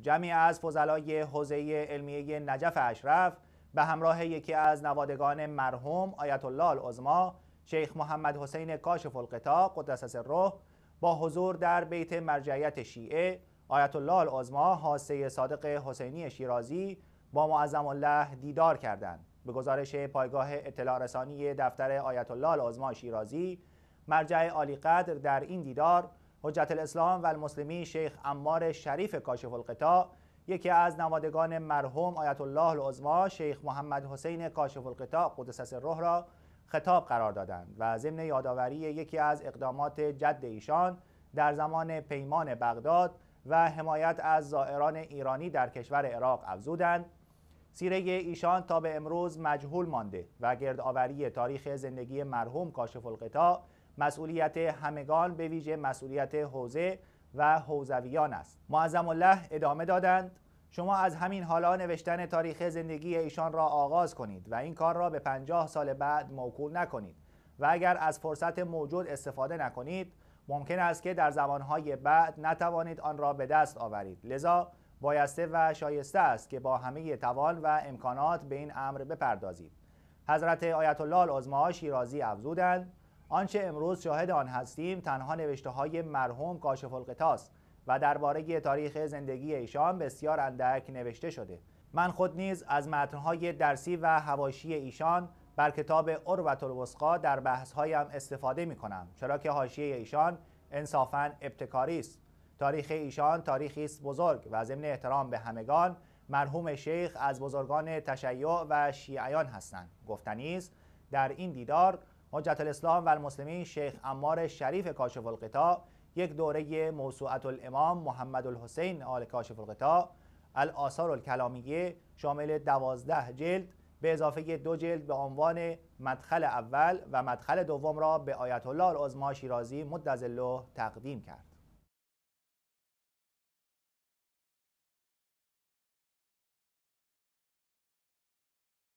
جمعی از فضلای حوزه علمیه نجف اشرف به همراه یکی از نوادگان مرحوم آیت الله العظما شیخ محمد حسین کاشف القطا قدس سره با حضور در بیت مرجعیت شیعه آیت الله العظما حاسه صادق حسینی شیرازی با معظم الله دیدار کردند به گزارش پایگاه اطلاع رسانی دفتر آیت الله العظما شیرازی مرجع عالی قدر در این دیدار حجت الاسلام و المسلمی شیخ امار شریف کاشف القطاع یکی از نمادگان مرحوم آیت الله العظما شیخ محمد حسین کاشف القطاع قدس سره را خطاب قرار دادند و ضمن یادآوری یکی از اقدامات جد ایشان در زمان پیمان بغداد و حمایت از زائران ایرانی در کشور عراق افزودند سیره ایشان تا به امروز مجهول مانده و گردآوری تاریخ زندگی مرحوم کاشف القطاع مسئولیت همگان به ویژه مسئولیت حوزه و حوزویان است معظم الله ادامه دادند شما از همین حالا نوشتن تاریخ زندگی ایشان را آغاز کنید و این کار را به پنجاه سال بعد موکول نکنید و اگر از فرصت موجود استفاده نکنید ممکن است که در زمانهای بعد نتوانید آن را به دست آورید لذا بایسته و شایسته است که با همه توان و امکانات به این امر بپردازید حضرت آیت الله العظما شیرازی افزودند آنچه امروز شاهد آن هستیم تنها نوشته های مرحوم کاشف و درباره تاریخ زندگی ایشان بسیار اندک نوشته شده من خود نیز از متنهای درسی و هواشی ایشان بر کتاب و الوسقا در بحثهایم استفاده می کنم چرا که حاشیه ایشان انصافا ابتکاری است تاریخ ایشان تاریخی است بزرگ و ضمن احترام به همگان مرحوم شیخ از بزرگان تشیع و شیعیان هستند گفتنی است در این دیدار حجت الاسلام و المسلمین شیخ امار شریف کاشف القطاع یک دوره موسوعت الامام محمد الحسین آل کاشف القطاع الاثار الکلامیه شامل دوازده جلد به اضافه دو جلد به عنوان مدخل اول و مدخل دوم را به آیت الله العظما شیرازی مدظله تقدیم کرد